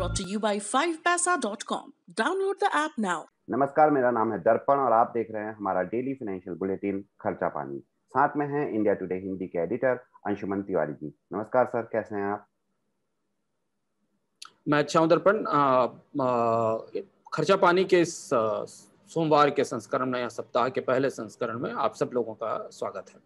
brought to you by 5paisa.com. Download the app now. नमस्कार मेरा नाम है दर्पण और आप देख रहे हैं हमारा डेली फाइनेंशियल बुलेटिन खर्चा पानी साथ में हैं इंडिया टुडे हिंदी के एडिटर अंशुमन तिवारी जी नमस्कार सर कैसे हैं आप मैं अच्छा हूं दर्पण खर्चा पानी के इस सोमवार के संस्करण में या सप्ताह के पहले संस्करण में आप सब लोगों का स्वागत है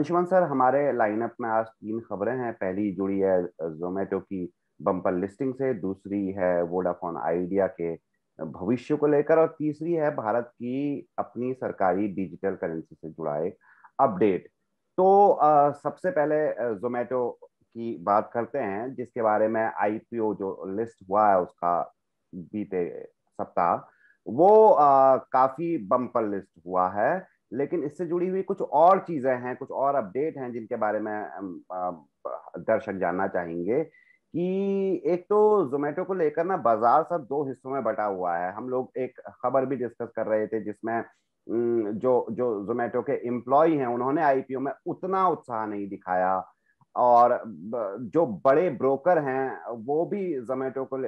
अंशुमन सर हमारे लाइनअप में आज तीन खबरें हैं पहली जुड़ी है जोमेटो की बम्पर लिस्टिंग से दूसरी है वोडाफोन आइडिया के भविष्य को लेकर और तीसरी है भारत की अपनी सरकारी डिजिटल करेंसी से जुड़ा एक अपडेट तो आ, सबसे पहले जोमेटो की बात करते हैं जिसके बारे में आईपीओ जो लिस्ट हुआ है उसका बीते सप्ताह वो आ, काफी बम्पर लिस्ट हुआ है लेकिन इससे जुड़ी हुई कुछ और चीजें हैं कुछ और अपडेट हैं जिनके बारे में दर्शक जानना चाहेंगे कि एक तो जोमेटो को लेकर ना बाजार सब दो हिस्सों में बटा हुआ है हम लोग एक खबर भी डिस्कस कर रहे थे जिसमें जो जो जोमेटो के एम्प्लॉय हैं उन्होंने आईपीओ में उतना उत्साह नहीं दिखाया और जो बड़े ब्रोकर हैं वो भी जोमेटो को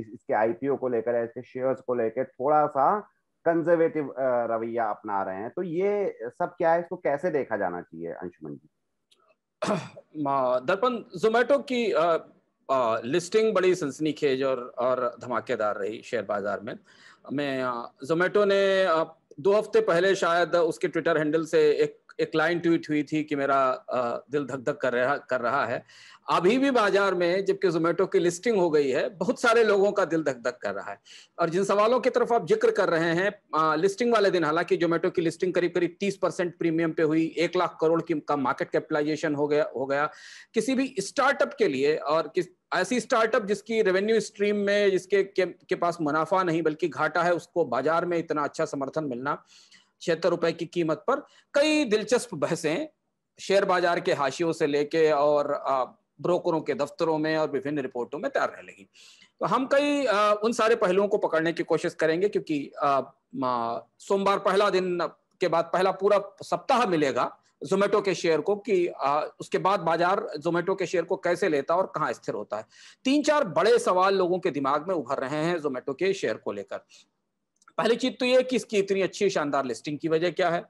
इसके आईपीओ को लेकर इसके शेयर्स को लेकर थोड़ा सा कंजर्वेटिव रवैया अपना रहे हैं तो ये सब क्या है इसको कैसे देखा जाना चाहिए अंशुमन जी दर्पण जोमेटो की आ, लिस्टिंग बड़ी सनसनीखेज और और धमाकेदार रही शेयर बाजार में मैं जोमेटो ने आ, दो हफ्ते पहले शायद उसके ट्विटर हैंडल से एक एक लाइन ट्वीट हुई थी कि मेरा दिल धक धक कर रहा कर रहा है अभी भी बाजार में जबकि जोमेटो की लिस्टिंग हो गई है बहुत सारे लोगों का दिल धक धक कर रहा है और जिन सवालों की तरफ आप जिक्र कर रहे हैं आ, लिस्टिंग वाले दिन हालांकि जोमेटो की लिस्टिंग करीब करीब तीस परसेंट प्रीमियम पे हुई एक लाख करोड़ की का मार्केट कैपिटलाइजेशन हो गया हो गया किसी भी स्टार्टअप के लिए और किस ऐसी स्टार्टअप जिसकी रेवेन्यू स्ट्रीम में जिसके के, के पास मुनाफा नहीं बल्कि घाटा है उसको बाजार में इतना अच्छा समर्थन मिलना छिहत्तर रुपए की कीमत पर कई दिलचस्प बहसें शेयर बाजार के हाशियों से लेके और ब्रोकरों के दफ्तरों में और विभिन्न रिपोर्टों में तैयार रह लगी तो हम कई उन सारे पहलुओं को पकड़ने की कोशिश करेंगे क्योंकि सोमवार पहला दिन के बाद पहला पूरा सप्ताह मिलेगा जोमेटो के शेयर को कि आ, उसके बाद बाजार जोमेटो के शेयर को कैसे लेता है और कहाँ स्थिर होता है तीन चार बड़े सवाल लोगों के दिमाग में उभर रहे हैं जोमेटो के शेयर को लेकर पहली चीज तो ये कि इसकी इतनी अच्छी शानदार लिस्टिंग की वजह क्या है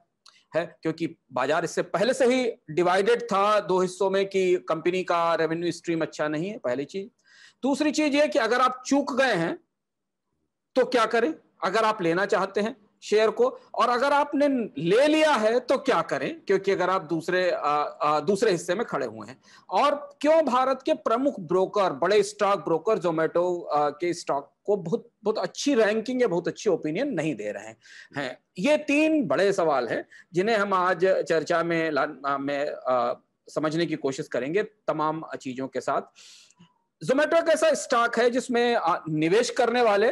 है क्योंकि बाजार इससे पहले से ही डिवाइडेड था दो हिस्सों में कि कंपनी का रेवेन्यू स्ट्रीम अच्छा नहीं है पहली चीज दूसरी चीज ये कि अगर आप चूक गए हैं तो क्या करें अगर आप लेना चाहते हैं शेयर को और अगर आपने ले लिया है तो क्या करें क्योंकि अगर आप दूसरे आ, आ, दूसरे हिस्से में खड़े हुए हैं और क्यों भारत के प्रमुख ब्रोकर बड़े स्टॉक ब्रोकर जोमेटो के स्टॉक आपको बहुत बहुत अच्छी रैंकिंग या बहुत अच्छी ओपिनियन नहीं दे रहे हैं ये तीन बड़े सवाल हैं जिन्हें हम आज चर्चा में में आ, समझने की कोशिश करेंगे तमाम चीजों के साथ जोमेटो एक ऐसा स्टॉक है जिसमें निवेश करने वाले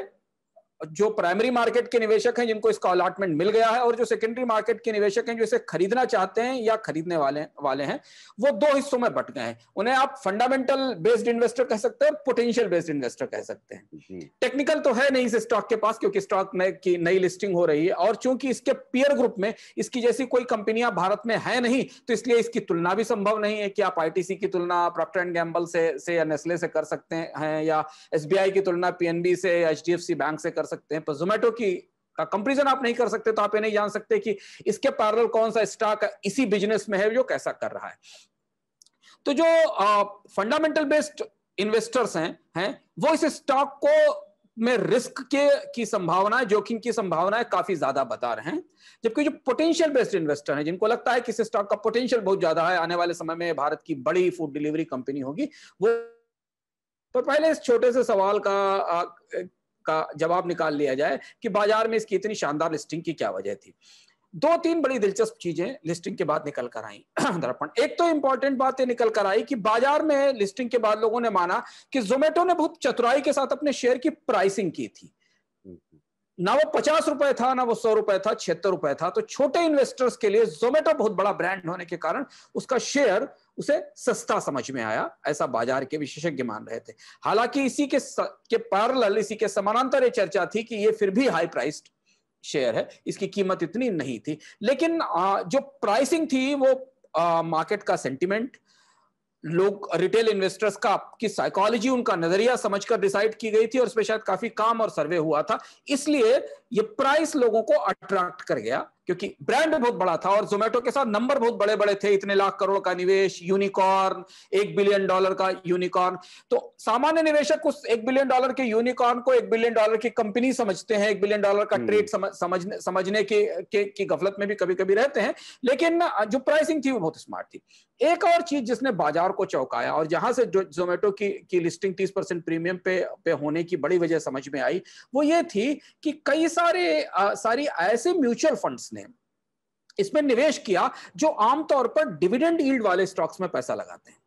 जो प्राइमरी मार्केट के निवेशक हैं जिनको इसका अलॉटमेंट मिल गया है और जो सेकेंडरी मार्केट के निवेशक हैं जो इसे खरीदना चाहते हैं या खरीदने वाले वाले हैं वो दो हिस्सों में बट गए हैं उन्हें आप फंडामेंटल बेस्ड इन्वेस्टर कह सकते हैं और पोटेंशियल बेस्ड इन्वेस्टर कह सकते हैं टेक्निकल तो है नहीं इस स्टॉक के पास क्योंकि स्टॉक की नई लिस्टिंग हो रही है और चूंकि इसके पियर ग्रुप में इसकी जैसी कोई कंपनियां भारत में है नहीं तो इसलिए इसकी तुलना भी संभव नहीं है कि आप आईटीसी की तुलना प्रॉप्टर एंड गैम्बल से से या नेस्ले से कर सकते हैं या एसबीआई की तुलना पीएनबी से या एचडीएफसी बैंक से कर सकते हैं पर जोमेटो की कंपेरिजन आप नहीं कर सकते तो आप ये नहीं जान सकते कि इसके पैरल कौन सा स्टॉक इसी बिजनेस में है जो कैसा कर रहा है तो जो फंडामेंटल बेस्ड इन्वेस्टर्स हैं हैं वो इस स्टॉक को में रिस्क के की संभावना जोखिम की संभावनाएं काफी ज्यादा बता रहे हैं जबकि जो पोटेंशियल बेस्ड इन्वेस्टर हैं जिनको लगता है कि इस स्टॉक का पोटेंशियल बहुत ज्यादा है आने वाले समय में भारत की बड़ी फूड डिलीवरी कंपनी होगी वो पर पहले इस छोटे से सवाल का का जवाब निकाल लिया जाए कि बाजार में इसकी इतनी शानदार लिस्टिंग की क्या वजह थी दो तीन बड़ी दिलचस्प चीजें लिस्टिंग के बाद निकल कर आई दर्पण एक तो इंपॉर्टेंट बात यह निकल कर आई कि बाजार में लिस्टिंग के बाद लोगों ने माना कि जोमेटो ने बहुत चतुराई के साथ अपने शेयर की प्राइसिंग की थी ना वो पचास रुपए था ना वो सौ रुपए था छिहत्तर रुपए था तो छोटे इन्वेस्टर्स के लिए जोमेटो बहुत बड़ा ब्रांड होने के कारण उसका शेयर उसे सस्ता समझ में आया ऐसा बाजार के विशेषज्ञ मान रहे थे हालांकि इसी के स, के पैरल इसी के समानांतर ये चर्चा थी कि ये फिर भी हाई प्राइस्ड शेयर है इसकी कीमत इतनी नहीं थी लेकिन जो प्राइसिंग थी वो मार्केट का सेंटिमेंट लोग रिटेल इन्वेस्टर्स का आपकी साइकोलॉजी उनका नजरिया समझकर डिसाइड की गई थी और उसमें शायद काफी काम और सर्वे हुआ था इसलिए ये प्राइस लोगों को अट्रैक्ट कर गया क्योंकि ब्रांड बहुत बड़ा था और जोमेटो के साथ नंबर बहुत बड़े बड़े थे इतने लाख करोड़ का निवेश यूनिकॉर्न एक बिलियन डॉलर का यूनिकॉर्न तो सामान्य निवेशक उस एक बिलियन डॉलर के यूनिकॉर्न को एक बिलियन डॉलर की कंपनी समझते हैं एक बिलियन डॉलर का ट्रेड hmm. समझने समझने के, के की गफलत में भी कभी कभी रहते हैं लेकिन जो प्राइसिंग थी वो बहुत स्मार्ट थी एक और चीज जिसने बाजार को चौंकाया और जहां से जो जोमेटो की, की लिस्टिंग 30 परसेंट प्रीमियम पे पे होने की बड़ी वजह समझ में आई वो ये थी कि कई सारे आ, सारी ऐसे म्यूचुअल फंड्स ने इसमें निवेश किया जो आमतौर पर डिविडेंड ईल्ड वाले स्टॉक्स में पैसा लगाते हैं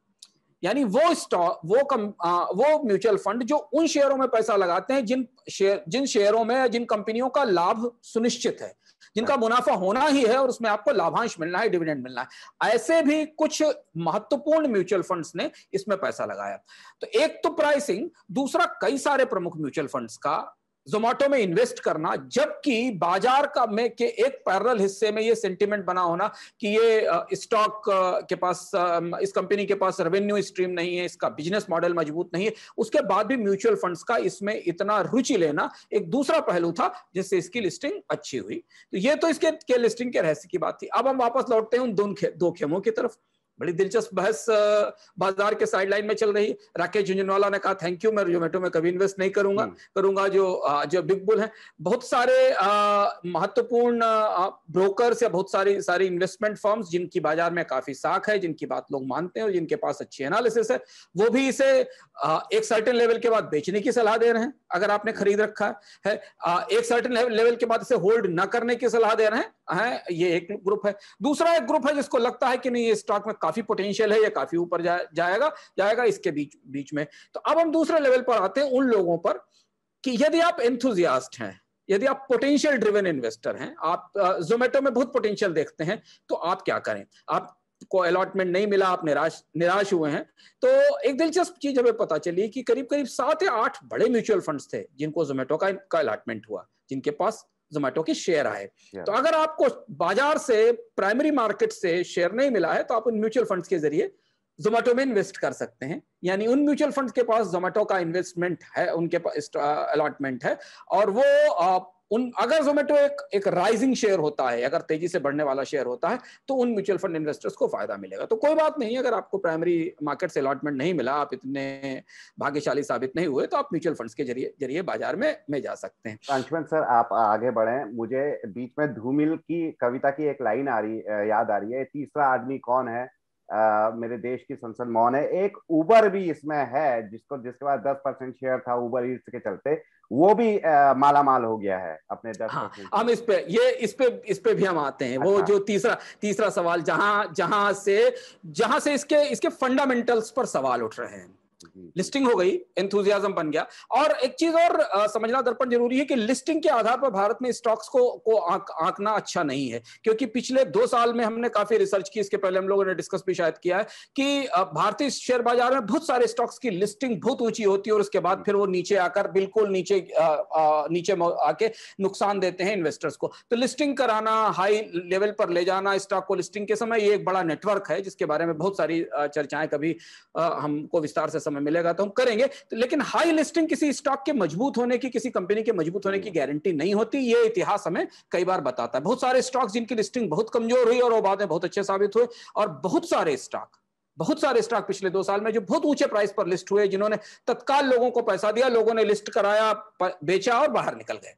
यानी वो स्टॉक वो कम आ, वो म्यूचुअल फंड जो उन शेयरों में पैसा लगाते हैं जिन शेयर जिन शेयरों में जिन कंपनियों का लाभ सुनिश्चित है जिनका हाँ। मुनाफा होना ही है और उसमें आपको लाभांश मिलना है डिविडेंड मिलना है ऐसे भी कुछ महत्वपूर्ण म्यूचुअल फंड्स ने इसमें पैसा लगाया तो एक तो प्राइसिंग दूसरा कई सारे प्रमुख म्यूचुअल फंड्स का जोमेटो में इन्वेस्ट करना जबकि बाजार का में के एक पैरल हिस्से में ये सेंटिमेंट बना होना कि ये स्टॉक के पास इस कंपनी के पास रेवेन्यू स्ट्रीम नहीं है इसका बिजनेस मॉडल मजबूत नहीं है उसके बाद भी म्यूचुअल फंड्स का इसमें इतना रुचि लेना एक दूसरा पहलू था जिससे इसकी लिस्टिंग अच्छी हुई तो ये तो इसके के लिस्टिंग के रहस्य की बात थी अब हम वापस लौटते हैं उन दो खेमों की तरफ बड़ी दिलचस्प बहस बाजार के साइडलाइन में चल रही राकेश झुंझुनवाला ने कहा थैंक यू मैं जोमेटो में कभी इन्वेस्ट नहीं करूंगा हम्म। करूंगा जो जो बिग बुल है बहुत सारे महत्वपूर्ण ब्रोकर्स या बहुत सारी सारी इन्वेस्टमेंट फॉर्म जिनकी बाजार में काफी साख है जिनकी बात लोग मानते हैं और जिनके पास अच्छी एनालिसिस है वो भी इसे एक सर्टन लेवल के बाद बेचने की सलाह दे रहे हैं अगर आपने खरीद रखा है एक सर्टन लेवल के बाद इसे होल्ड न करने की सलाह दे रहे हैं है ये एक ग्रुप है दूसरा एक ग्रुप है जिसको लगता है कि नहीं ये स्टॉक में काफी पोटेंशियल है या काफी ऊपर जा, जाएगा जाएगा इसके बीच बीच में तो अब हम दूसरे लेवल पर आते हैं उन लोगों पर कि यदि आप एंथुजियास्ट हैं यदि आप पोटेंशियल ड्रिवन इन्वेस्टर हैं आप जोमेटो में बहुत पोटेंशियल देखते हैं तो आप क्या करें आप को अलॉटमेंट नहीं मिला आप निराश निराश हुए हैं तो एक दिलचस्प चीज हमें पता चली कि करीब करीब सात या आठ बड़े म्यूचुअल फंड्स थे जिनको जोमेटो का अलॉटमेंट हुआ जिनके पास जोमेटो के शेयर आए तो अगर आपको बाजार से प्राइमरी मार्केट से शेयर नहीं मिला है तो आप उन म्यूचुअल फंड्स के जरिए जोमेटो में इन्वेस्ट कर सकते हैं यानी उन म्यूचुअल फंड्स के पास जोमेटो का इन्वेस्टमेंट है उनके पास अलॉटमेंट है और वो आप उन अगर जोमेटो एक एक राइजिंग शेयर होता है अगर तेजी से बढ़ने वाला शेयर होता है तो उन म्यूचुअल फंड इन्वेस्टर्स को फायदा मिलेगा तो कोई बात नहीं अगर आपको प्राइमरी मार्केट से अलॉटमेंट नहीं मिला आप इतने भाग्यशाली साबित नहीं हुए तो आप म्यूचुअल फंड्स के जरिए जरिए बाजार में में जा सकते हैं अंशुमन सर आप आगे बढ़े मुझे बीच में धूमिल की कविता की एक लाइन आ रही याद आ रही है तीसरा आदमी कौन है मेरे देश की संसद मौन है एक उबर भी इसमें है जिसको जिसके पास दस परसेंट शेयर था उबर ईट्स के चलते वो भी आ, माला माल हो गया है अपने दस हाँ, हम इस पे ये इस पे इस पे भी हम आते हैं अच्छा। वो जो तीसरा तीसरा सवाल जहां जहां से जहां से इसके इसके फंडामेंटल्स पर सवाल उठ रहे हैं लिस्टिंग हो गई एंथुजियाजम बन गया और एक चीज और समझना दर्पण जरूरी है कि लिस्टिंग के आधार पर भारत में स्टॉक्स को को आंक, आंकना अच्छा नहीं है क्योंकि पिछले दो साल में हमने काफी रिसर्च की इसके पहले हम लोगों ने डिस्कस भी शायद किया है कि भारतीय शेयर बाजार में बहुत सारे स्टॉक्स की लिस्टिंग बहुत ऊंची होती है और उसके बाद फिर वो नीचे आकर बिल्कुल नीचे आ, आ, नीचे आके नुकसान देते हैं इन्वेस्टर्स को तो लिस्टिंग कराना हाई लेवल पर ले जाना स्टॉक को लिस्टिंग के समय ये एक बड़ा नेटवर्क है जिसके बारे में बहुत सारी चर्चाएं कभी हमको विस्तार से समय मिलेगा तो हम करेंगे तो लेकिन हाई लिस्टिंग किसी स्टॉक के मजबूत होने की किसी कंपनी के मजबूत होने की गारंटी हम्म। नहीं होती ये इतिहास हमें कई बार बताता है बहुत सारे स्टॉक जिनकी लिस्टिंग बहुत कमजोर हुई और वो बाद में बहुत अच्छे साबित हुए और बहुत सारे स्टॉक बहुत सारे स्टॉक पिछले दो साल में जो बहुत ऊंचे प्राइस पर लिस्ट हुए जिन्होंने तत्काल लोगों को पैसा दिया लोगों ने लिस्ट कराया बेचा और बाहर निकल गए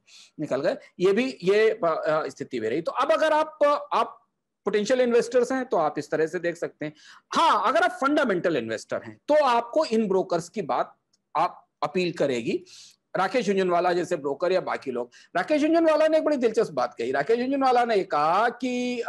निकल गए ये भी ये स्थिति भी रही तो अब अगर आप आप पोटेंशियल इन्वेस्टर्स हैं तो आप इस तरह से देख सकते हैं हाँ अगर आप फंडामेंटल इन्वेस्टर हैं तो आपको इन ब्रोकर्स की बात आप अपील करेगी राकेश झुंझुनवाला जैसे ब्रोकर या बाकी लोग राकेश झुंझुनवाला ने एक बड़ी दिलचस्प बात कही राकेश झुंझुनवाला ने कहा कि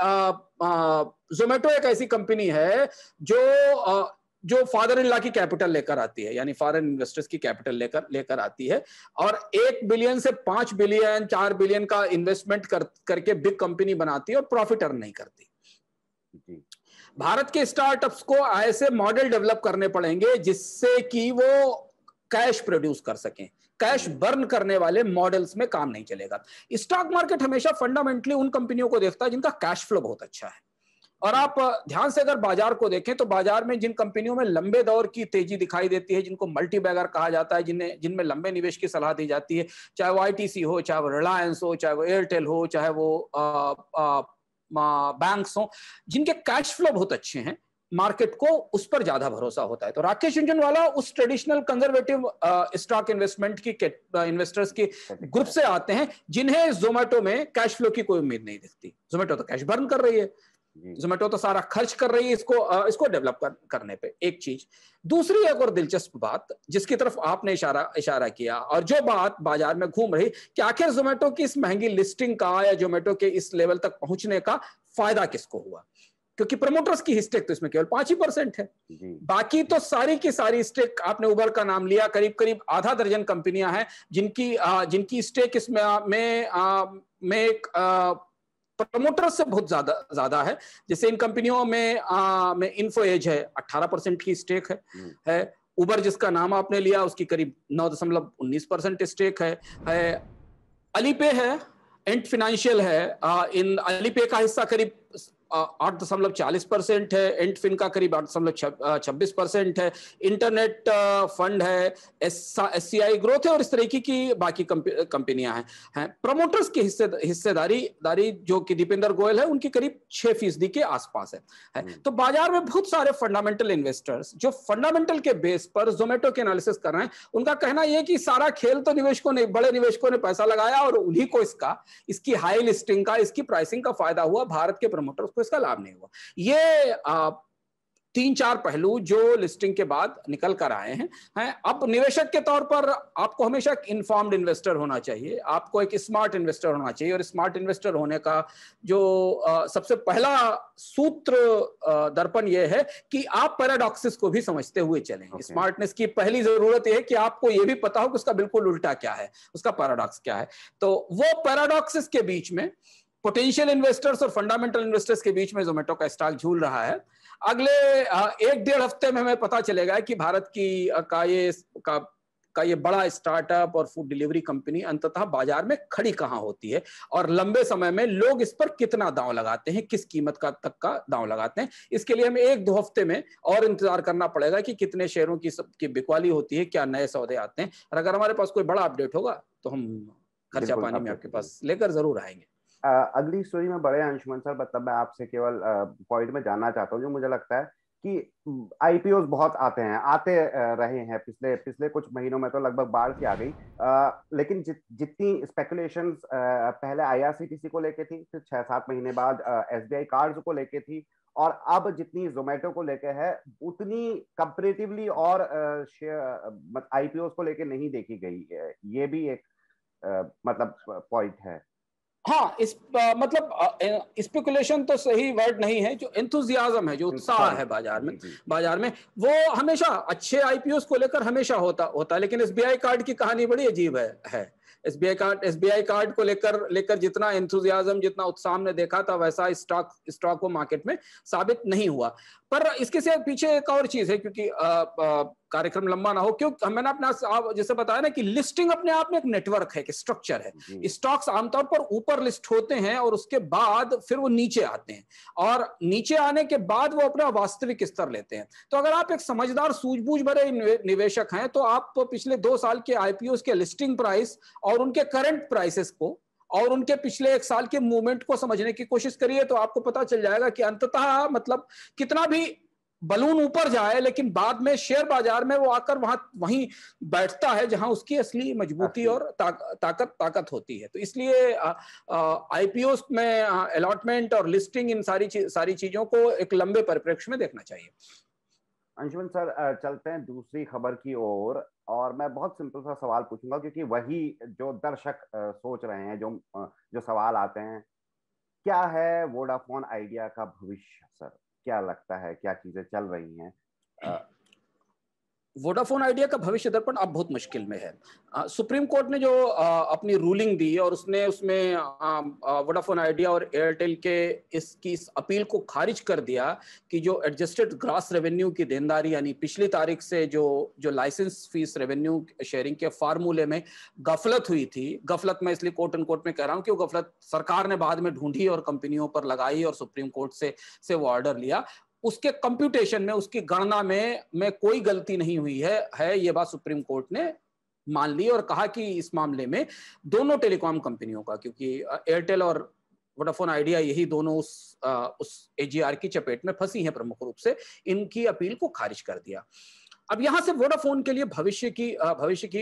जोमेटो एक ऐसी कंपनी है जो आ, जो फादर इन लॉ की कैपिटल लेकर आती है यानी फॉरेन इन्वेस्टर्स की कैपिटल लेकर लेकर आती है और एक बिलियन से पांच बिलियन चार बिलियन का इन्वेस्टमेंट कर, करके बिग कंपनी बनाती है और प्रॉफिट अर्न नहीं करती भारत के स्टार्टअप्स को ऐसे मॉडल डेवलप करने पड़ेंगे जिससे कि वो कैश प्रोड्यूस कर सकें कैश बर्न करने वाले मॉडल्स में काम नहीं चलेगा स्टॉक मार्केट हमेशा फंडामेंटली उन कंपनियों को देखता है जिनका कैश फ्लो बहुत अच्छा है और आप ध्यान से अगर बाजार को देखें तो बाजार में जिन कंपनियों में लंबे दौर की तेजी दिखाई देती है जिनको मल्टी बैगर कहा जाता है जिन्हें जिनमें लंबे निवेश की सलाह दी जाती है चाहे वो आई हो चाहे वो रिलायंस हो चाहे वो एयरटेल हो चाहे वो बैंक्स हो जिनके कैश फ्लो बहुत अच्छे हैं मार्केट को उस पर ज्यादा भरोसा होता है तो राकेश झुंझुनवाला उस ट्रेडिशनल कंजर्वेटिव स्टॉक इन्वेस्टमेंट की इन्वेस्टर्स के ग्रुप से आते हैं जिन्हें जोमेटो में कैश फ्लो की कोई उम्मीद नहीं दिखती जोमेटो तो कैश बर्न कर रही है जोमेटो तो, तो सारा खर्च कर रही है इसको इसको डेवलप कर, करने पे एक चीज दूसरी एक और दिलचस्प बात जिसकी तरफ आपने इशारा इशारा किया और जो बात बाजार में घूम रही कि आखिर जोमेटो की इस महंगी लिस्टिंग का या जोमेटो के इस लेवल तक पहुंचने का फायदा किसको हुआ क्योंकि प्रमोटर्स की स्टेक तो इसमें केवल पांच ही परसेंट है बाकी तो सारी की सारी स्टेक आपने उबर का नाम लिया करीब करीब आधा दर्जन कंपनियां हैं जिनकी जिनकी स्टेक इसमें में में प्रमोटर्स से बहुत ज्यादा ज्यादा है जैसे इन कंपनियों में आ, में इन्फो एज है 18 परसेंट की स्टेक है हम्म। है उबर जिसका नाम आपने लिया उसकी करीब नौ दशमलव उन्नीस परसेंट स्टेक है है अलीपे है एंट फिनेंशियल है आ, इन अलीपे का हिस्सा करीब आठ दशमलव चालीस परसेंट है एंड फिन का करीब आठ दशमलव छब्बीस परसेंट है इंटरनेट फंड है एस सी आई ग्रोथ है और इस तरीके की बाकी कंपनियां हैं है, प्रमोटर्स की हिस्से हिस्सेदारी दारी जो कि दीपेंद्र गोयल है उनकी करीब छह फीसदी के आसपास है, है हम्म। तो बाजार में बहुत सारे फंडामेंटल इन्वेस्टर्स जो फंडामेंटल के बेस पर जोमेटो के एनालिसिस कर रहे हैं उनका कहना यह कि सारा खेल तो निवेशकों ने बड़े निवेशकों ने पैसा लगाया और उन्हीं को इसका इसकी हाई लिस्टिंग का इसकी प्राइसिंग का फायदा हुआ भारत के प्रमोटर्स को इसका लाभ नहीं हुआ ये आ, तीन चार पहलू जो लिस्टिंग के बाद निकल कर आए हैं हैं अब निवेशक के तौर पर आपको हमेशा एक इन्फॉर्म्ड इन्वेस्टर होना चाहिए आपको एक स्मार्ट इन्वेस्टर होना चाहिए और स्मार्ट इन्वेस्टर होने का जो आ, सबसे पहला सूत्र आ, दर्पण यह है कि आप पैराडॉक्सिस को भी समझते हुए चलें okay. स्मार्टनेस की पहली जरूरत यह है कि आपको यह भी पता हो कि उसका बिल्कुल उल्टा क्या है उसका पैराडॉक्स क्या है तो वो पैराडॉक्सिस के बीच में पोटेंशियल इन्वेस्टर्स और फंडामेंटल इन्वेस्टर्स के बीच में जोमेटो का स्टॉक झूल रहा है अगले एक डेढ़ हफ्ते में हमें पता चलेगा कि भारत की का ये का का ये बड़ा स्टार्टअप और फूड डिलीवरी कंपनी अंततः बाजार में खड़ी कहाँ होती है और लंबे समय में लोग इस पर कितना दांव लगाते हैं किस कीमत का तक का दांव लगाते हैं इसके लिए हमें एक दो हफ्ते में और इंतजार करना पड़ेगा कि कितने शेयरों की सब की बिकवाली होती है क्या नए सौदे आते हैं और अगर हमारे पास कोई बड़ा अपडेट होगा तो हम खर्चा पानी में आपके पास लेकर जरूर आएंगे अगली स्टोरी में बड़े अंशुमन सर मतलब मैं आपसे केवल पॉइंट में जानना चाहता हूँ जो मुझे लगता है कि आईपीओ बहुत आते हैं आते रहे हैं पिछले पिछले कुछ महीनों में तो लगभग बाढ़ की आ गई आ, लेकिन जि, जितनी स्पेकुलेशन पहले आईआरसीटीसी को लेके थी फिर छह सात महीने बाद एसबीआई कार्ड्स को लेके थी और अब जितनी जोमेटो को लेके है उतनी कंपेरेटिवली और आईपीओ को लेके नहीं देखी गई ये भी एक आ, मतलब पॉइंट है हाँ इस आ, मतलब स्पेकुलेशन तो सही वर्ड नहीं है जो इंथुजियाजम है जो उत्साह है बाजार में बाजार में वो हमेशा अच्छे आईपीओ को लेकर हमेशा होता होता है लेकिन एस कार्ड की कहानी बड़ी अजीब है, है। S B card S card को लेकर लेकर जितना एंथुजियाजम जितना उत्साह ने देखा था वैसा स्टॉक स्टॉक को मार्केट में साबित नहीं हुआ पर इसके से पीछे एक और चीज है क्योंकि आ, आ, कार्यक्रम लंबा ना हो क्यों मैंने अपना जैसे बताया ना कि लिस्टिंग अपने आप में एक नेटवर्क है कि स्ट्रक्चर है स्टॉक्स आमतौर पर ऊपर लिस्ट होते हैं और उसके बाद फिर वो नीचे आते हैं और नीचे आने के बाद वो अपना वास्तविक स्तर लेते हैं तो अगर आप एक समझदार सूझबूझ भरे निवेशक हैं तो आप पिछले दो साल के आईपीओ के लिस्टिंग प्राइस और उनके करंट प्राइसेस को और उनके पिछले एक साल के मूवमेंट को समझने की कोशिश करिए तो आपको पता चल जाएगा कि अंततः मतलब कितना भी बलून ऊपर जाए लेकिन बाद में शेयर बाजार में वो आकर वहां वहीं बैठता है जहां उसकी असली मजबूती अच्छा। और ता, ताकत ताकत होती है तो इसलिए आईपीओ में अलॉटमेंट और लिस्टिंग इन सारी ची, सारी चीजों को एक लंबे परिप्रेक्ष्य में देखना चाहिए अंशुमन सर चलते हैं दूसरी खबर की ओर और मैं बहुत सिंपल सा सवाल पूछूंगा क्योंकि वही जो दर्शक सोच रहे हैं जो जो सवाल आते हैं क्या है वोडाफोन आइडिया का भविष्य सर क्या लगता है क्या चीजें चल रही हैं वोडाफोन आइडिया का भविष्य दर्पण अब बहुत मुश्किल में है आ, सुप्रीम कोर्ट ने जो आ, अपनी रूलिंग दी और उसने उसमें वोडाफोन आइडिया और एयरटेल के इसकी इस अपील को खारिज कर दिया कि जो एडजस्टेड ग्रास रेवेन्यू की देनदारी यानी पिछली तारीख से जो जो लाइसेंस फीस रेवेन्यू शेयरिंग के फार्मूले में गफलत हुई थी गफलत मैं इसलिए कोर्ट एंड कोर्ट में कह रहा हूँ कि वो गफलत सरकार ने बाद में ढूंढी और कंपनियों पर लगाई और सुप्रीम कोर्ट से से वो ऑर्डर लिया उसके कंप्यूटेशन में उसकी गणना में में कोई गलती नहीं हुई है है ये बात सुप्रीम कोर्ट ने मान ली और कहा कि इस मामले में दोनों टेलीकॉम कंपनियों का क्योंकि एयरटेल और वोडाफोन आइडिया यही दोनों उस आ, उस एजीआर की चपेट में फंसी हैं प्रमुख रूप से इनकी अपील को खारिज कर दिया अब यहां से वोडाफोन के लिए भविष्य की भविष्य की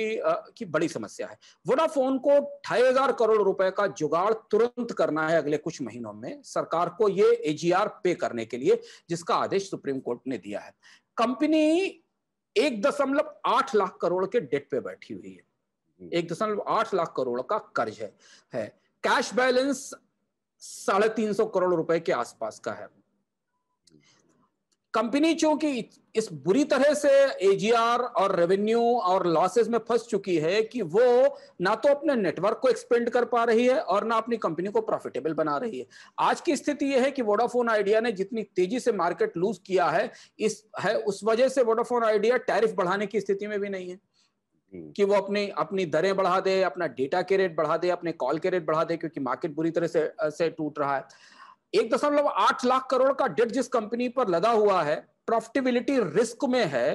की बड़ी समस्या है वोडाफोन को ढाई हजार करोड़ रुपए का जुगाड़ तुरंत करना है अगले कुछ महीनों में सरकार को ये एजीआर पे करने के लिए जिसका आदेश सुप्रीम कोर्ट ने दिया है कंपनी एक दशमलव आठ लाख करोड़ के डेट पे बैठी हुई है एक दशमलव आठ लाख करोड़ का कर्ज है, है। कैश बैलेंस साढ़े तीन सौ करोड़ रुपए के आसपास का है कंपनी चूंकि इस बुरी तरह से एजीआर और रेवेन्यू और लॉसेस में फंस चुकी है कि वो ना तो अपने नेटवर्क को एक्सपेंड कर पा रही है और ना अपनी कंपनी को प्रॉफिटेबल बना रही है आज की स्थिति यह है कि वोडाफोन आइडिया ने जितनी तेजी से मार्केट लूज किया है इस है उस वजह से वोडाफोन आइडिया टैरिफ बढ़ाने की स्थिति में भी नहीं है हम्म। कि वो अपनी अपनी दरें बढ़ा दे अपना डेटा के रेट बढ़ा दे अपने कॉल के रेट बढ़ा दे क्योंकि मार्केट बुरी तरह से से टूट रहा है एक दशमलव आठ लाख करोड़ का डेट जिस कंपनी पर लदा हुआ है प्रॉफिटेबिलिटी रिस्क में है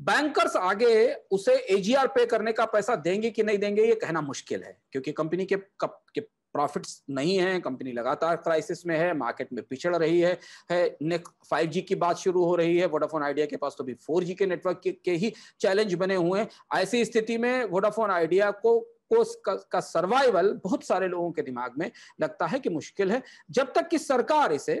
बैंकर्स आगे उसे एजीआर पे करने का पैसा देंगे कि नहीं देंगे ये कहना मुश्किल है क्योंकि कंपनी के, के प्रॉफिट्स नहीं है कंपनी लगातार क्राइसिस में है मार्केट में पिछड़ रही है है फाइव जी की बात शुरू हो रही है वोडाफोन आइडिया के पास तो भी फोर जी के नेटवर्क के, के ही चैलेंज बने हुए हैं ऐसी स्थिति में वोडाफोन आइडिया को को का सर्वाइवल बहुत सारे लोगों के दिमाग में लगता है कि मुश्किल है जब तक कि सरकार इसे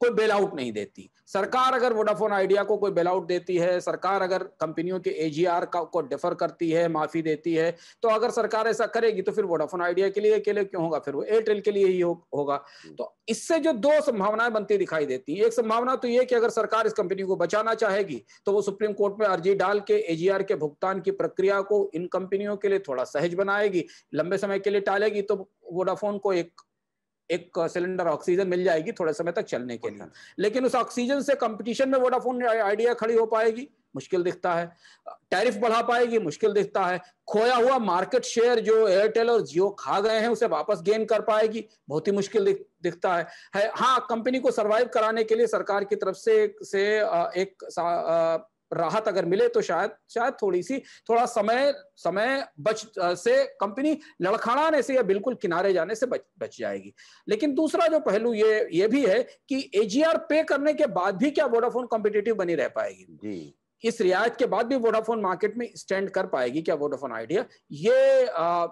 कोई बेल आउट नहीं देती सरकार अगर वोडाफोन आइडिया को कोई बेल आउट देती है सरकार अगर कंपनियों के एजीआर का को डिफर करती है माफी देती है तो अगर सरकार ऐसा करेगी तो फिर वोडाफोन आइडिया के लिए अकेले क्यों होगा फिर वो एयरटेल के लिए ही हो, होगा तो इससे जो दो संभावनाएं बनती दिखाई देती है एक संभावना तो ये कि अगर सरकार इस कंपनी को बचाना चाहेगी तो वो सुप्रीम कोर्ट में अर्जी डाल के एजीआर के भुगतान की प्रक्रिया को इन कंपनियों के लिए थोड़ा सहज बनाएगी लंबे समय के लिए टालेगी तो वोडाफोन को एक एक सिलेंडर ऑक्सीजन मिल जाएगी थोड़े समय तक चलने के लिए लेकिन उस ऑक्सीजन से कंपटीशन में वोडाफोन आइडिया खड़ी हो पाएगी मुश्किल दिखता है टैरिफ बढ़ा पाएगी मुश्किल दिखता है खोया हुआ मार्केट शेयर जो एयरटेल और जियो खा गए हैं उसे वापस गेन कर पाएगी बहुत ही मुश्किल दिख, दिखता है, है हाँ कंपनी को सरवाइव कराने के लिए सरकार की तरफ से, से एक, एक राहत अगर मिले तो शायद शायद थोड़ी सी थोड़ा समय समय बच से कंपनी लड़खड़ाने से या बिल्कुल किनारे जाने से बच बच जाएगी लेकिन दूसरा जो पहलू ये ये भी है कि एजीआर पे करने के बाद भी क्या वोडाफोन कॉम्पिटेटिव बनी रह पाएगी जी इस रियायत के बाद भी वोडाफोन मार्केट में स्टैंड कर पाएगी क्या वोडाफोन आइडिया ये आ,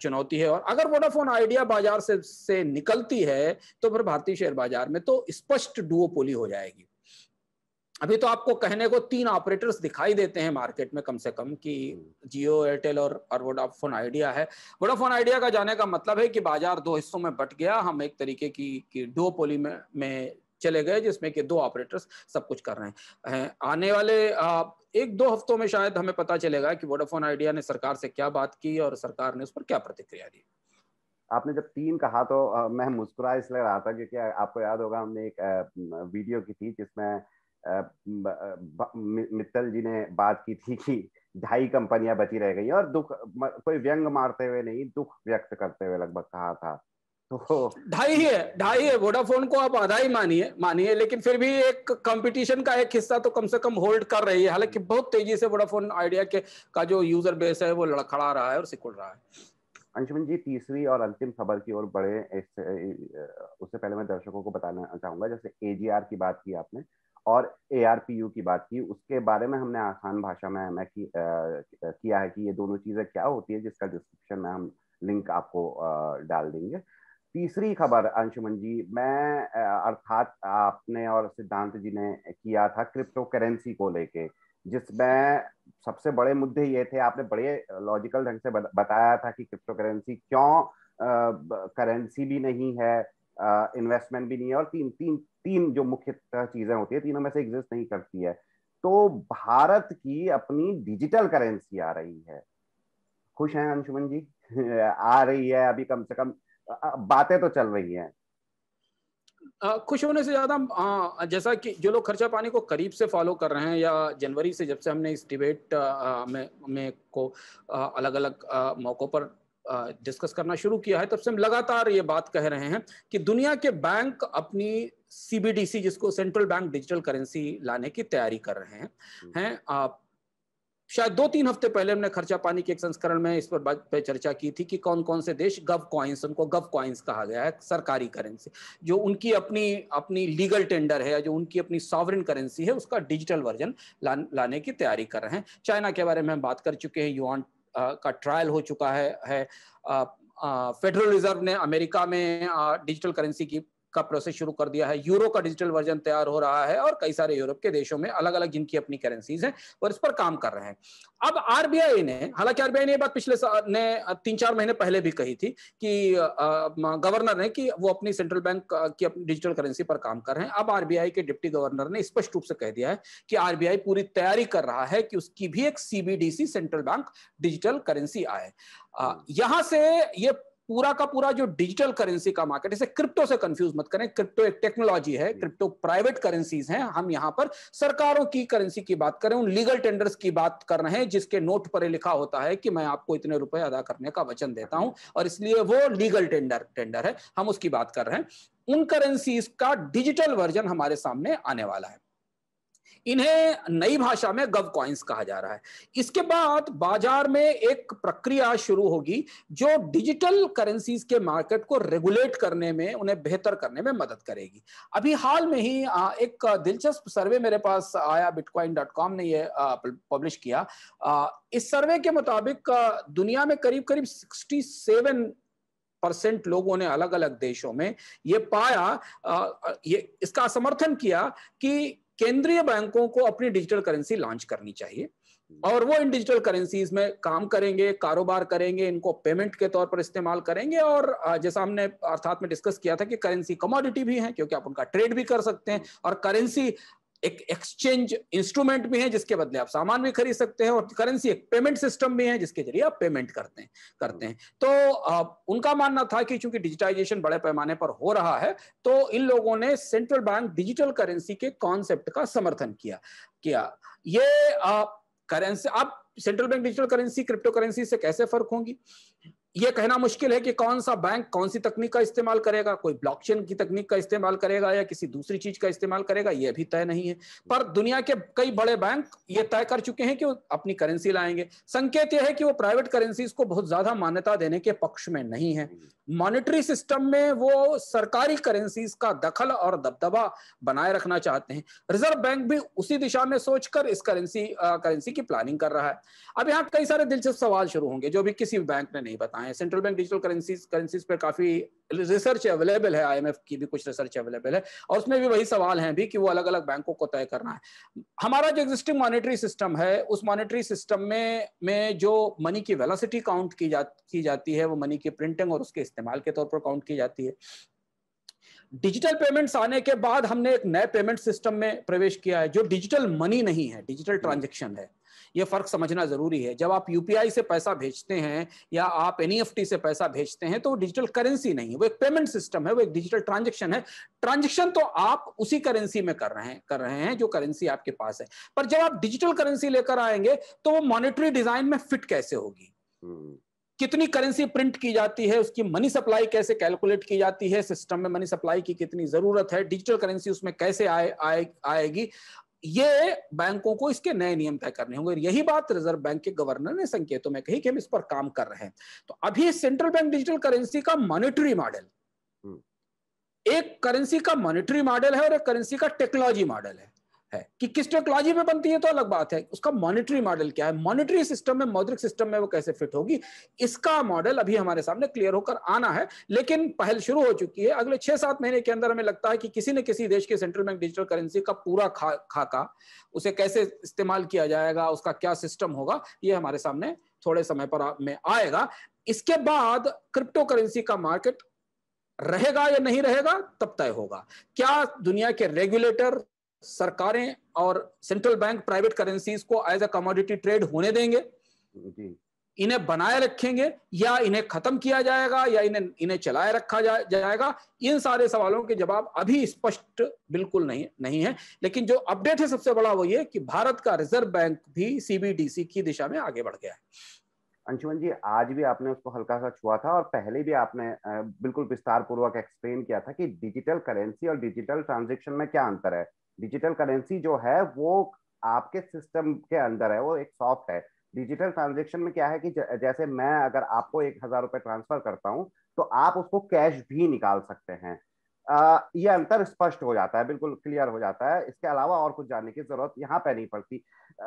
चुनौती है और अगर वोडाफोन आइडिया बाजार से से निकलती है तो फिर भारतीय शेयर बाजार में तो स्पष्ट डुओपोली हो जाएगी अभी तो आपको कहने को तीन ऑपरेटर्स दिखाई देते हैं मार्केट में कम से कम कि जियो हम्म। एयरटेल और और वोडाफोन आइडिया है वोडाफोन आइडिया का जाने का मतलब है कि बाजार दो हिस्सों में बट गया हम एक तरीके की, कि डो पोली में, में चले गए जिसमें कि दो ऑपरेटर्स सब कुछ कर रहे हैं आने वाले एक दो हफ्तों में शायद हमें पता चलेगा कि वोडाफोन आइडिया ने सरकार से क्या बात की और सरकार ने उस पर क्या प्रतिक्रिया दी आपने जब तीन कहा तो मैं मुस्कुरा इसलिए रहा था क्योंकि आपको याद होगा हमने एक वीडियो की थी जिसमें मित्तल जी ने बात की थी कि ढाई कंपनियां बची रह गई और दुख कोई व्यंग मारते हुए नहीं दुख व्यक्त करते हुए लगभग कहा था तो ढाई ही है ढाई है वोडाफोन को आप आधा ही मानिए मानिए लेकिन फिर भी एक कंपटीशन का एक हिस्सा तो कम से कम होल्ड कर रही है हालांकि बहुत तेजी से वोडाफोन आइडिया के का जो यूजर बेस है वो लड़खड़ा रहा है और सिकुड़ रहा है अंशुमन जी तीसरी और अंतिम खबर की ओर बढ़े इस उससे पहले मैं दर्शकों को बताना चाहूंगा जैसे एजीआर की बात की आपने और ए की बात की उसके बारे में हमने आसान भाषा में मैं की, आ, किया है कि ये दोनों चीज़ें क्या होती है जिसका डिस्क्रिप्शन में हम लिंक आपको आ, डाल देंगे तीसरी खबर अंशुमन जी मैं अर्थात आपने और सिद्धांत जी ने किया था क्रिप्टो करेंसी को लेके जिसमें सबसे बड़े मुद्दे ये थे आपने बड़े लॉजिकल ढंग से बताया था कि क्रिप्टो करेंसी क्यों करेंसी भी नहीं है इन्वेस्टमेंट भी नहीं है और तीन तीन तीन जो मुख्य चीजें होती है तीनों में से एग्जिस्ट नहीं करती है तो भारत की अपनी डिजिटल करेंसी आ रही है खुश हैं अंशुमन जी आ रही है अभी कम से कम बातें तो चल रही हैं खुश होने से ज़्यादा जैसा कि जो लोग खर्चा पानी को करीब से फॉलो कर रहे हैं या जनवरी से जब से हमने इस डिबेट में में को अलग अलग मौक़ों पर डिस्कस करना शुरू किया है तब से हम लगातार ये बात कह रहे हैं कि दुनिया के बैंक अपनी सीबीडीसी जिसको सेंट्रल बैंक डिजिटल करेंसी लाने की तैयारी कर रहे हैं हम्म। हैं आप शायद दो तीन हफ्ते पहले हमने खर्चा पानी के एक संस्करण में इस पर बात पे चर्चा की थी कि कौन कौन से देश गव कॉइन्स उनको गव कॉइन्स कहा गया है सरकारी करेंसी जो उनकी अपनी अपनी लीगल टेंडर है जो उनकी अपनी सॉवरिन करेंसी है उसका डिजिटल वर्जन ला, लाने की तैयारी कर रहे हैं चाइना के बारे में हम बात कर चुके हैं युआन का ट्रायल हो चुका है है फेडरल रिजर्व ने अमेरिका में डिजिटल करेंसी की का प्रोसेस शुरू कर दिया है यूरो का डिजिटल वर्जन तैयार हो रहा है और कई सारे यूरोप के देशों में अलग अलग जिनकी अपनी करेंसीज हैं और इस पर काम कर रहे हैं अब आरबीआई ने हालांकि आरबीआई ने बात पिछले ने तीन चार महीने पहले भी कही थी कि गवर्नर ने कि वो अपनी सेंट्रल बैंक की अपनी डिजिटल करेंसी पर काम कर रहे हैं अब आरबीआई के डिप्टी गवर्नर ने स्पष्ट रूप से कह दिया है कि आरबीआई पूरी तैयारी कर रहा है कि उसकी भी एक CBDC central bank digital currency आए हम्म। यहां से ये पूरा का पूरा जो डिजिटल करेंसी का मार्केट इसे क्रिप्टो से कंफ्यूज मत करें क्रिप्टो एक टेक्नोलॉजी है क्रिप्टो प्राइवेट करेंसीज हैं हम यहाँ पर सरकारों की करेंसी की बात करें उन लीगल टेंडर्स की बात कर रहे हैं जिसके नोट पर लिखा होता है कि मैं आपको इतने रुपए अदा करने का वचन देता हूं और इसलिए वो लीगल टेंडर टेंडर है हम उसकी बात कर रहे हैं उन करेंसीज का डिजिटल वर्जन हमारे सामने आने वाला है इन्हें नई भाषा में गव कॉइंस कहा जा रहा है इसके बाद बाजार में एक प्रक्रिया शुरू होगी जो डिजिटल करेंसीज के मार्केट को रेगुलेट करने में उन्हें बेहतर करने में मदद करेगी अभी हाल में ही एक दिलचस्प सर्वे मेरे पास आया बिटकॉइन डॉट कॉम ने यह पब्लिश किया इस सर्वे के मुताबिक दुनिया में करीब करीब सिक्सटी सेवन परसेंट लोगों ने अलग अलग देशों में ये पाया ये इसका समर्थन किया कि केंद्रीय बैंकों को अपनी डिजिटल करेंसी लॉन्च करनी चाहिए और वो इन डिजिटल करेंसीज में काम करेंगे कारोबार करेंगे इनको पेमेंट के तौर पर इस्तेमाल करेंगे और जैसा हमने अर्थात में डिस्कस किया था कि करेंसी कमोडिटी भी है क्योंकि आप उनका ट्रेड भी कर सकते हैं और करेंसी एक एक्सचेंज इंस्ट्रूमेंट भी है जिसके बदले आप सामान भी खरीद सकते हैं और करेंसी एक पेमेंट सिस्टम भी है जिसके जरिए आप पेमेंट करते हैं करते हैं तो आ, उनका मानना था कि चूंकि डिजिटाइजेशन बड़े पैमाने पर हो रहा है तो इन लोगों ने सेंट्रल बैंक डिजिटल करेंसी के कॉन्सेप्ट का समर्थन किया किया ये करेंसी आप central bank digital currency crypto currency से कैसे फर्क होंगी ये कहना मुश्किल है कि कौन सा बैंक कौन सी तकनीक का इस्तेमाल करेगा कोई ब्लॉकचेन की तकनीक का इस्तेमाल करेगा या किसी दूसरी चीज का इस्तेमाल करेगा यह भी तय नहीं है पर दुनिया के कई बड़े बैंक ये तय कर चुके हैं कि वो अपनी करेंसी लाएंगे संकेत यह है कि वो प्राइवेट करेंसीज को बहुत ज्यादा मान्यता देने के पक्ष में नहीं है मॉनिटरी सिस्टम में वो सरकारी करेंसीज का दखल और दबदबा बनाए रखना चाहते हैं रिजर्व बैंक भी उसी दिशा में सोचकर इस करेंसी करेंसी की प्लानिंग कर रहा है अब यहाँ कई सारे दिलचस्प सवाल शुरू होंगे जो भी किसी बैंक ने नहीं बताया कहाँ है central bank digital currencies currencies पर काफ़ी रिसर्च अवेलेबल है आईएमएफ की भी कुछ रिसर्च अवेलेबल है और उसमें भी वही सवाल है भी कि वो अलग अलग बैंकों को तय करना है हमारा जो एग्जिस्टिंग मॉनिटरी सिस्टम है उस मॉनिटरी सिस्टम में में जो मनी की वेलासिटी काउंट की जा की जाती है वो मनी की प्रिंटिंग और उसके इस्तेमाल के तौर पर काउंट की जाती है डिजिटल पेमेंट्स आने के बाद हमने एक नए पेमेंट सिस्टम में प्रवेश किया है जो डिजिटल मनी नहीं है डिजिटल ट्रांजेक्शन है ये फर्क समझना जरूरी है जब आप यूपीआई से पैसा भेजते हैं या आप एन e से पैसा भेजते हैं तो वो डिजिटल करेंसी नहीं है वो एक पेमेंट सिस्टम है वो एक डिजिटल ट्रांजेक्शन है ट्रांजेक्शन तो आप उसी करेंसी में कर रहे हैं कर रहे हैं जो करेंसी आपके पास है पर जब आप डिजिटल करेंसी लेकर आएंगे तो वो मॉनिटरी डिजाइन में फिट कैसे होगी हम्म। कितनी करेंसी प्रिंट की जाती है उसकी मनी सप्लाई कैसे कैलकुलेट की जाती है सिस्टम में मनी सप्लाई की कितनी जरूरत है डिजिटल करेंसी उसमें कैसे आए आए आएगी ये बैंकों को इसके नए नियम तय करने होंगे यही बात रिजर्व बैंक के गवर्नर ने संकेतों में कही कि हम इस पर काम कर रहे हैं तो अभी सेंट्रल बैंक डिजिटल करेंसी का मॉनिटरी मॉडल हम्म। एक करेंसी का मॉनिटरी मॉडल है और एक करेंसी का टेक्नोलॉजी मॉडल है है कि किस टेक्नोलॉजी में बनती है तो अलग बात है उसका मॉनिटरी मॉडल क्या है मॉनिटरी सिस्टम में मौद्रिक सिस्टम में वो कैसे फिट होगी इसका मॉडल अभी हमारे सामने क्लियर होकर आना है लेकिन पहल शुरू हो चुकी है अगले छह सात महीने के अंदर हमें लगता है कि किसी न किसी देश के सेंट्रल बैंक डिजिटल करेंसी का पूरा खा खाका उसे कैसे इस्तेमाल किया जाएगा उसका क्या सिस्टम होगा ये हमारे सामने थोड़े समय पर में आएगा इसके बाद क्रिप्टो करेंसी का मार्केट रहेगा या नहीं रहेगा तब तय होगा क्या दुनिया के रेगुलेटर सरकारें और सेंट्रल बैंक प्राइवेट करेंसीज को एज अ कमोडिटी ट्रेड होने देंगे इन्हें बनाए रखेंगे या इन्हें खत्म किया जाएगा या इन्हें इन्हें चलाए रखा जा, जाएगा इन सारे सवालों के जवाब अभी स्पष्ट बिल्कुल नहीं नहीं है लेकिन जो अपडेट है सबसे बड़ा वो ये कि भारत का रिजर्व बैंक भी सीबीडीसी की दिशा में आगे बढ़ गया है अंशुमन जी आज भी आपने उसको हल्का सा छुआ था और पहले भी आपने बिल्कुल विस्तार पूर्वक एक्सप्लेन किया था कि डिजिटल करेंसी और डिजिटल ट्रांजेक्शन में क्या अंतर है डिजिटल करेंसी जो है वो आपके सिस्टम के अंदर है वो एक सॉफ्ट है डिजिटल ट्रांजेक्शन में क्या है कि जैसे मैं अगर आपको एक हजार रुपये ट्रांसफर करता हूँ तो आप उसको कैश भी निकाल सकते हैं ये अंतर स्पष्ट हो जाता है बिल्कुल क्लियर हो जाता है इसके अलावा और कुछ जानने की जरूरत यहाँ पे नहीं पड़ती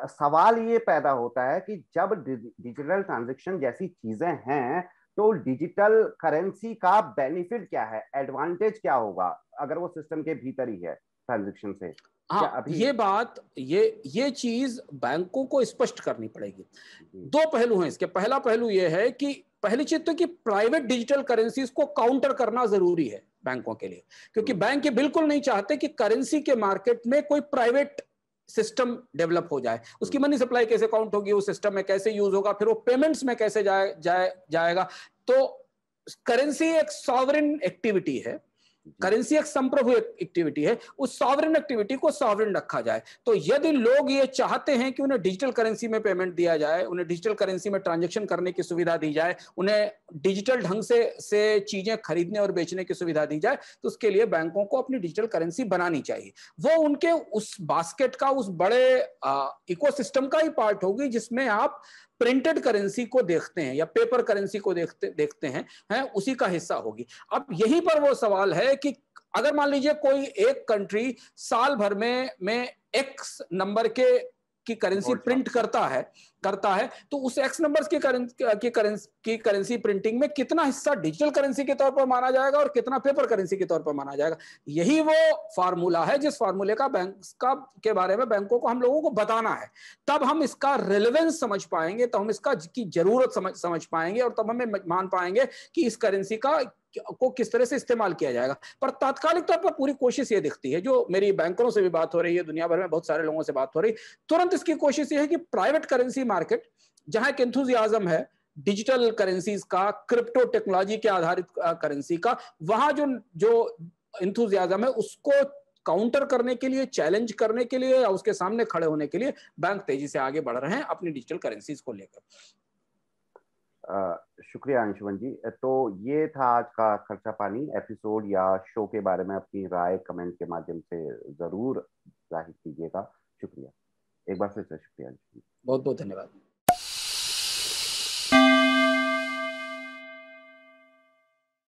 सवाल ये पैदा होता है कि जब डिजिटल ट्रांजेक्शन जैसी चीजें हैं तो डिजिटल करेंसी का बेनिफिट क्या है एडवांटेज क्या होगा अगर वो सिस्टम के भीतर ही है ट्रांजेक्शन से हाँ ये बात ये ये चीज बैंकों को स्पष्ट करनी पड़ेगी दो पहलू हैं इसके पहला पहलू यह है कि पहली चीज तो कि प्राइवेट डिजिटल करेंसीज को काउंटर करना जरूरी है बैंकों के लिए क्योंकि बैंक ये बिल्कुल नहीं चाहते कि करेंसी के मार्केट में कोई प्राइवेट सिस्टम डेवलप हो जाए उसकी मनी सप्लाई कैसे काउंट होगी उस सिस्टम में कैसे यूज होगा फिर वो पेमेंट्स में कैसे जाए, जाए जाएगा तो करेंसी एक सॉवरिन एक्टिविटी है करेंसी एक संप्रभु एक्टिविटी है उस सॉवरेन एक्टिविटी को सॉवरेन रखा जाए तो यदि लोग ये चाहते हैं कि उन्हें डिजिटल करेंसी में पेमेंट दिया जाए उन्हें डिजिटल करेंसी में ट्रांजेक्शन करने की सुविधा दी जाए उन्हें डिजिटल ढंग से से चीजें खरीदने और बेचने की सुविधा दी जाए तो उसके लिए बैंकों को अपनी डिजिटल करेंसी बनानी चाहिए वो उनके उस बास्केट का उस बड़े इकोसिस्टम का ही पार्ट होगी जिसमें आप प्रिंटेड करेंसी को देखते हैं या पेपर करेंसी को देखते देखते हैं है, उसी का हिस्सा होगी अब यहीं पर वो सवाल है कि अगर मान लीजिए कोई एक कंट्री साल भर में में एक्स नंबर के की करेंसी प्रिंट करता है करता है तो उस एक्स नंबर की करेंसी की करेंसी प्रिंटिंग में कितना हिस्सा डिजिटल करेंसी के तौर पर माना जाएगा और कितना पेपर करेंसी के तौर पर माना जाएगा यही वो फार्मूला है जिस फार्मूले का बैंक का के बारे में बैंकों को हम लोगों को बताना है तब हम इसका रेलिवेंस समझ पाएंगे तो हम इसका की जरूरत समझ समझ पाएंगे और तब हमें मान पाएंगे कि इस करेंसी का को किस तरह से इस्तेमाल किया जाएगा पर तात्कालिक तौर पर पूरी कोशिश ये दिखती है जो मेरी बैंकरों से भी बात हो रही है दुनिया भर में बहुत सारे लोगों से बात हो रही है तुरंत इसकी कोशिश ये है कि प्राइवेट करेंसी मार्केट जहां एक इंथुजियाजम है डिजिटल करेंसीज का क्रिप्टो टेक्नोलॉजी के आधारित करेंसी का वहां जो जो इंथुजियाजम है उसको काउंटर करने के लिए चैलेंज करने के लिए या उसके सामने खड़े होने के लिए बैंक तेजी से आगे बढ़ रहे हैं अपनी डिजिटल करेंसीज को लेकर शुक्रिया अंशुमन जी तो ये था आज का खर्चा पानी एपिसोड या शो के बारे में अपनी राय कमेंट के माध्यम से जरूर जाहिर कीजिएगा शुक्रिया एक बार फिर से शुक्रिया अंशुमन बहुत बहुत धन्यवाद